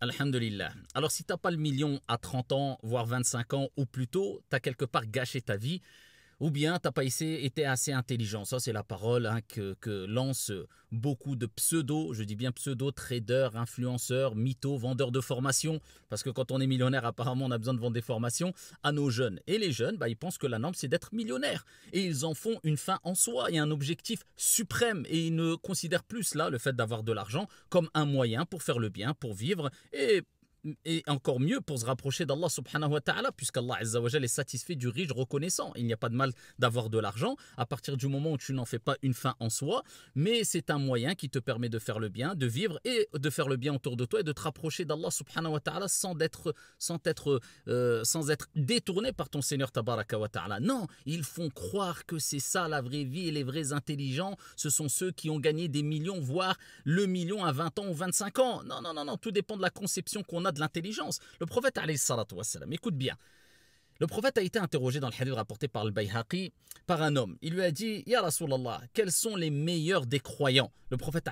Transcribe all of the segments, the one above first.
Alhamdulillah. Alors si t'as pas le million à 30 ans, voire 25 ans ou plutôt tôt, t'as quelque part gâché ta vie ou bien t'as pas été assez intelligent. Ça, c'est la parole hein, que, lancent beaucoup de pseudo, je dis bien pseudo, traders, influenceurs, mythos, vendeurs de formations, parce que quand on est millionnaire, apparemment, on a besoin de vendre des formations à nos jeunes. Et les jeunes, bah, ils pensent que la norme, c'est d'être millionnaire. Et ils en font une fin en soi et un objectif suprême. Et ils ne considèrent plus là, le fait d'avoir de l'argent, comme un moyen pour faire le bien, pour vivre et et encore mieux pour se rapprocher d'Allah subhanahu wa ta'ala, puisqu'Allah est satisfait du riche reconnaissant. Il n'y a pas de mal d'avoir de l'argent à partir du moment où tu n'en fais pas une fin en soi, mais c'est un moyen qui te permet de faire le bien, de vivre et de faire le bien autour de toi et de te rapprocher d'Allah subhanahu wa ta'ala sans être, sans, être, euh, sans être détourné par ton Seigneur tabaraka Non, ils font croire que c'est ça la vraie vie et les vrais intelligents, ce sont ceux qui ont gagné des millions, voire le million à 20 ans ou 25 ans. Non, non, non, non, tout dépend de la conception qu'on a l'intelligence. Le prophète, wassalam, écoute bien. Le prophète a été interrogé dans le hadith rapporté par le Bayhaqi par un homme. Il lui a dit Ya Rasulallah, quels sont les meilleurs des croyants Le prophète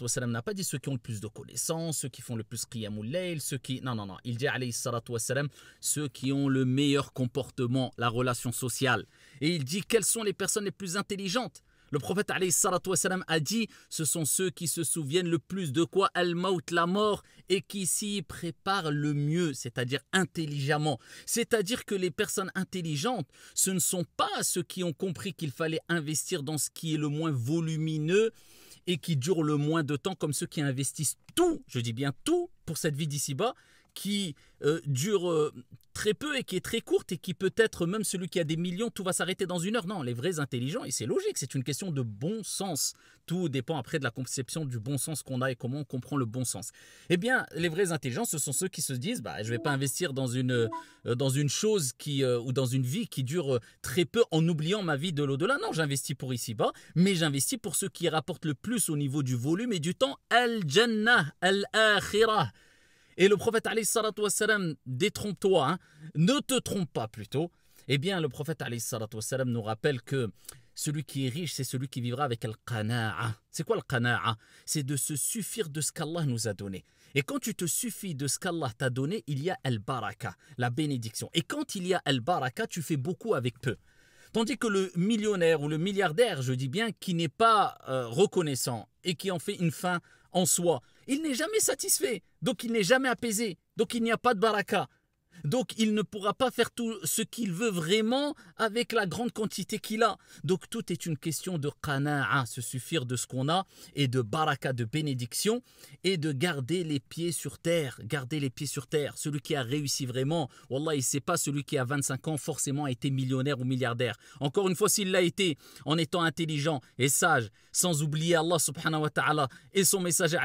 wassalam, n'a pas dit ceux qui ont le plus de connaissances, ceux qui font le plus qiyamul layl, ceux qui. Non, non, non. Il dit wassalam, ceux qui ont le meilleur comportement, la relation sociale. Et il dit Quelles sont les personnes les plus intelligentes le prophète a dit ce sont ceux qui se souviennent le plus de quoi Al-Maut, la mort, et qui s'y préparent le mieux, c'est-à-dire intelligemment. C'est-à-dire que les personnes intelligentes, ce ne sont pas ceux qui ont compris qu'il fallait investir dans ce qui est le moins volumineux et qui dure le moins de temps, comme ceux qui investissent tout, je dis bien tout, pour cette vie d'ici-bas, qui euh, dure euh, très peu et qui est très courte et qui peut être même celui qui a des millions, tout va s'arrêter dans une heure. Non, les vrais intelligents, et c'est logique, c'est une question de bon sens. Tout dépend après de la conception du bon sens qu'on a et comment on comprend le bon sens. Eh bien, les vrais intelligents, ce sont ceux qui se disent, bah, je ne vais pas investir dans une, euh, dans une chose qui, euh, ou dans une vie qui dure euh, très peu en oubliant ma vie de l'au-delà. Non, j'investis pour ici-bas, mais j'investis pour ce qui rapporte le plus au niveau du volume et du temps. Al-Jannah, Al-Akhirah. Et le prophète alayhi wassalam, détrompe-toi, hein. ne te trompe pas plutôt. Eh bien, le prophète alayhi wassalam, nous rappelle que celui qui est riche, c'est celui qui vivra avec al qana'a. C'est quoi le qana'a C'est de se suffire de ce qu'Allah nous a donné. Et quand tu te suffis de ce qu'Allah t'a donné, il y a al-baraka, la bénédiction. Et quand il y a al-baraka, tu fais beaucoup avec peu. Tandis que le millionnaire ou le milliardaire, je dis bien, qui n'est pas euh, reconnaissant et qui en fait une fin en soi, il n'est jamais satisfait, donc il n'est jamais apaisé, donc il n'y a pas de baraka. Donc il ne pourra pas faire tout ce qu'il veut vraiment avec la grande quantité qu'il a. Donc tout est une question de qana'a, se suffire de ce qu'on a et de baraka, de bénédiction et de garder les pieds sur terre, garder les pieds sur terre. Celui qui a réussi vraiment, wallah, il sait pas celui qui a 25 ans forcément a été millionnaire ou milliardaire. Encore une fois, s'il l'a été en étant intelligent et sage, sans oublier Allah subhanahu et son message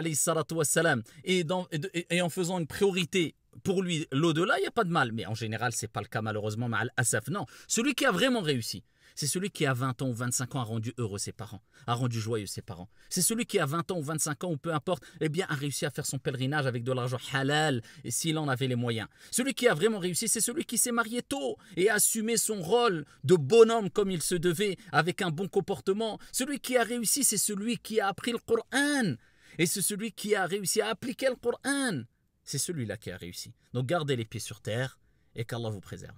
et en faisant une priorité pour lui, l'au-delà, il n'y a pas de mal. Mais en général, ce n'est pas le cas malheureusement, mais Asaf, non. Celui qui a vraiment réussi, c'est celui qui à 20 ans ou 25 ans a rendu heureux ses parents, a rendu joyeux ses parents. C'est celui qui à 20 ans ou 25 ans ou peu importe, eh bien a réussi à faire son pèlerinage avec de l'argent halal et s'il en avait les moyens. Celui qui a vraiment réussi, c'est celui qui s'est marié tôt et a assumé son rôle de bonhomme comme il se devait avec un bon comportement. Celui qui a réussi, c'est celui qui a appris le Coran et c'est celui qui a réussi à appliquer le Coran c'est celui-là qui a réussi. Donc gardez les pieds sur terre et qu'Allah vous préserve.